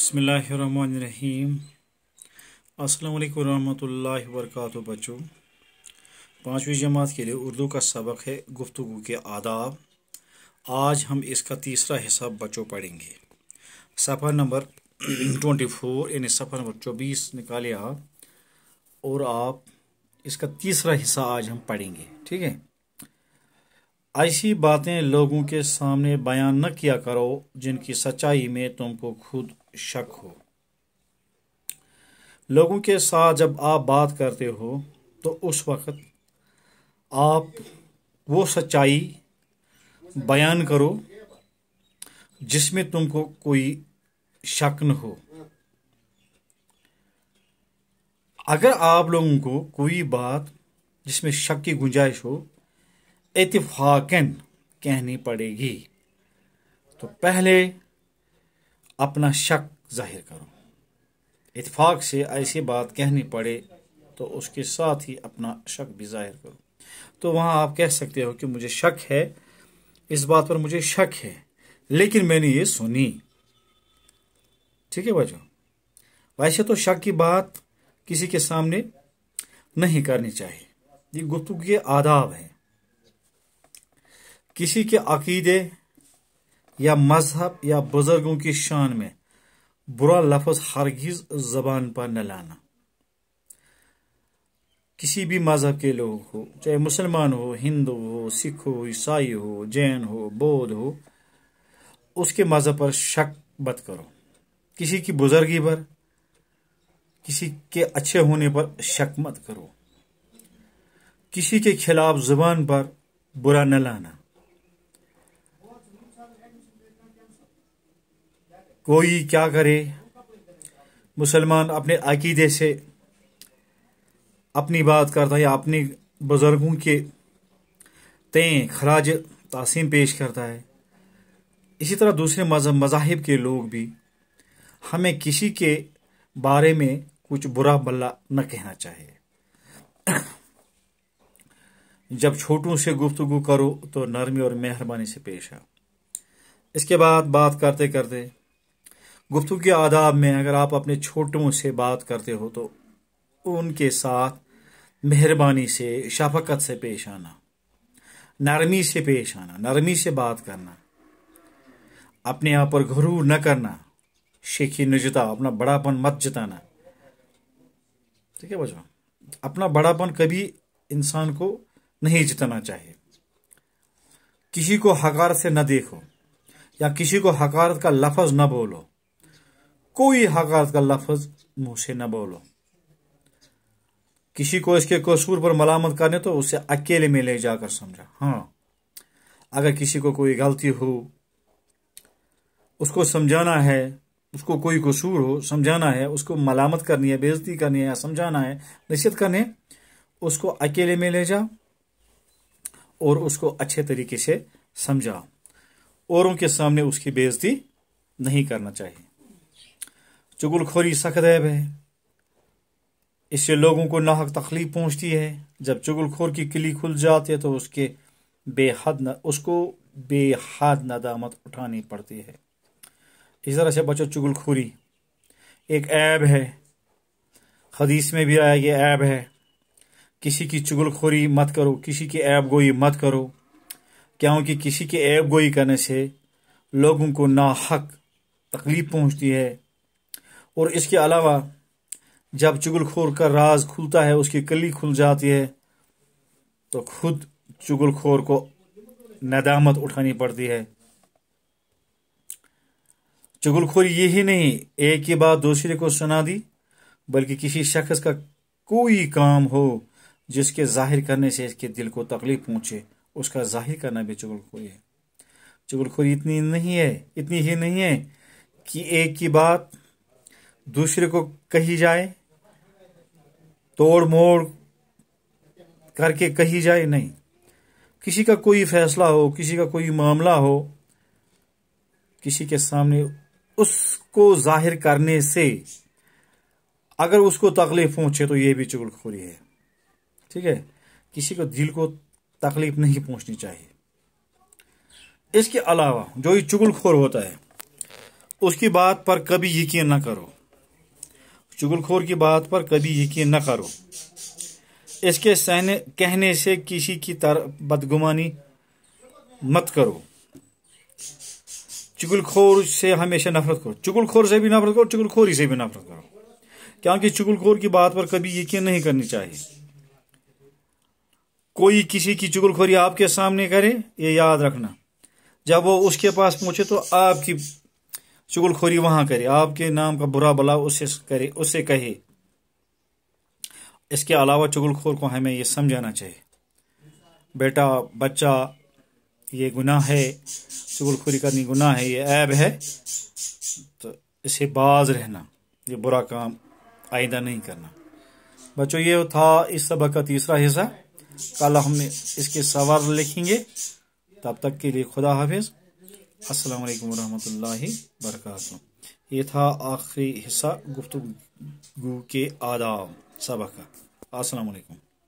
बसमीम अस्सलाम वालेकुम रहमतुल्लाहि बच्चों पाँचवीं जमात के लिए उर्दू का सबक है गुफ्तु के आदाब आज हम इसका तीसरा हिस्सा बच्चों पढ़ेंगे सफ़र नंबर ट्वेंटी फोर यानी सफ़र नंबर चौबीस निकाले आप और आप इसका तीसरा हिस्सा आज हम पढ़ेंगे ठीक है ऐसी बातें लोगों के सामने बयान न किया करो जिनकी सच्चाई में तुमको खुद शक हो लोगों के साथ जब आप बात करते हो तो उस वक़्त आप वो सच्चाई बयान करो जिसमें तुमको कोई शक न हो अगर आप लोगों को कोई बात जिसमें शक की गुंजाइश हो इतफाक़न कहनी पड़ेगी तो पहले अपना शक जाहिर करो इतफाक़ से ऐसी बात कहनी पड़े तो उसके साथ ही अपना शक भी जाहिर करो तो वहां आप कह सकते हो कि मुझे शक है इस बात पर मुझे शक है लेकिन मैंने ये सुनी ठीक है भाई वैसे तो शक की बात किसी के सामने नहीं करनी चाहिए ये गुफ्तु के आदाब हैं किसी के अकीदे या मजहब या बुजुर्गों की शान में बुरा लफ्ज हरगिज जबान पर न लाना किसी भी मजहब के लोग हो चाहे मुसलमान हो हिंदू हो सिख हो ईसाई हो जैन हो बौद्ध हो उसके मजहब पर शक मत करो किसी की बुजुर्गी पर किसी के अच्छे होने पर शक मत करो किसी के खिलाफ जुबान पर बुरा न लाना कोई क्या करे मुसलमान अपने अकीदे से अपनी बात करता है या अपने बुज़ुर्गों के तें खराज तसीम पेश करता है इसी तरह दूसरे मजाहब के लोग भी हमें किसी के बारे में कुछ बुरा बल्ला न कहना चाहिए जब छोटों से गुफ्तगु करो तो नरमी और मेहरबानी से पेश आओ इसके बाद बात करते करते गुफ्तु के आदाब में अगर आप अपने छोटों से बात करते हो तो उनके साथ मेहरबानी से शफकत से पेश आना नरमी से पेश आना नरमी से बात करना अपने आप पर घरू न करना शेखी न जताओ अपना बड़ापन मत जताना ठीक है बच्चों अपना बड़ापन कभी इंसान को नहीं जिताना चाहिए किसी को हकारत से न देखो या किसी को हकारत का लफज न बोलो कोई हगाज का लफज मुंह से न बोलो किसी को इसके कसूर पर मलामत करने तो उसे अकेले में ले जाकर समझा हाँ अगर किसी को कोई गलती हो उसको समझाना है उसको कोई कसूर हो समझाना है उसको मलामत करनी है बेजती करनी है या समझाना है नसीहत करनी है उसको अकेले में ले जा और उसको अच्छे तरीके से समझा औरों के सामने उसकी बेजती नहीं करना चाहिए चुगलखोरी सकदैब है इससे लोगों को नाहक तकलीफ पहुंचती है जब चुगलखोर की किली खुल जाती है तो उसके बेहद न उसको बेहद नदामत उठानी पड़ती है इस तरह से बच्चों चुगलखोरी एक ऐब है हदीस में भी आया ये ऐब है किसी की चुगलखोरी मत करो किसी की ऐब गोई मत करो क्योंकि किसी की ऐब गोई करने से लोगों को नाहक तकलीफ पहुंचती है और इसके अलावा जब चुगलखोर का राज खुलता है उसकी कली खुल जाती है तो खुद चुगलखोर को नदामत उठानी पड़ती है चुगलखोरी यही नहीं एक ही बात दूसरे को सुना दी बल्कि किसी शख्स का कोई काम हो जिसके जाहिर करने से इसके दिल को तकलीफ पहुंचे उसका जाहिर करना भी चुगलखोरी है चुगलखोरी इतनी नहीं है इतनी ही नहीं है कि एक की बात दूसरे को कही जाए तोड़ मोड़ करके कही जाए नहीं किसी का कोई फैसला हो किसी का कोई मामला हो किसी के सामने उसको जाहिर करने से अगर उसको तकलीफ पहुंचे तो ये भी चुगलखोरी है ठीक है किसी को दिल को तकलीफ नहीं पहुंचनी चाहिए इसके अलावा जो ये चुगलखोर होता है उसकी बात पर कभी यकीन ना करो चुगलखोर की बात पर कभी यकीन न करो इसके सहने कहने से किसी की तरह बदगुमानी मत करो चुगलखोर से हमेशा नफरत करो चुगलखोर से भी नफरत करो चुगलखोरी से भी नफरत करो क्योंकि चुगलखोर की बात पर कभी यकीन नहीं करनी चाहिए कोई किसी की चुगलखोरी आपके सामने करे ये याद रखना जब वो उसके पास पहुंचे तो आपकी चुगलखोरी वहां करे आपके नाम का बुरा भला उससे करे उससे कहे इसके अलावा चुगलखोर को हमें ये समझाना चाहिए बेटा बच्चा ये गुनाह है चुगलखोरी करनी गुनाह है ये ऐब है तो इसे बाज रहना ये बुरा काम आइंदा नहीं करना बच्चों ये था इस सबक का तीसरा हिस्सा कल हम इसके सवाल लिखेंगे तब तक के लिए खुदा हाफिज़ अस्सलाम वालेकुम रहमतुल्लाहि वरकatuह ये था आखिरी हिस्सा गुफ्तगू के आदाब सबक का अस्सलाम वालेकुम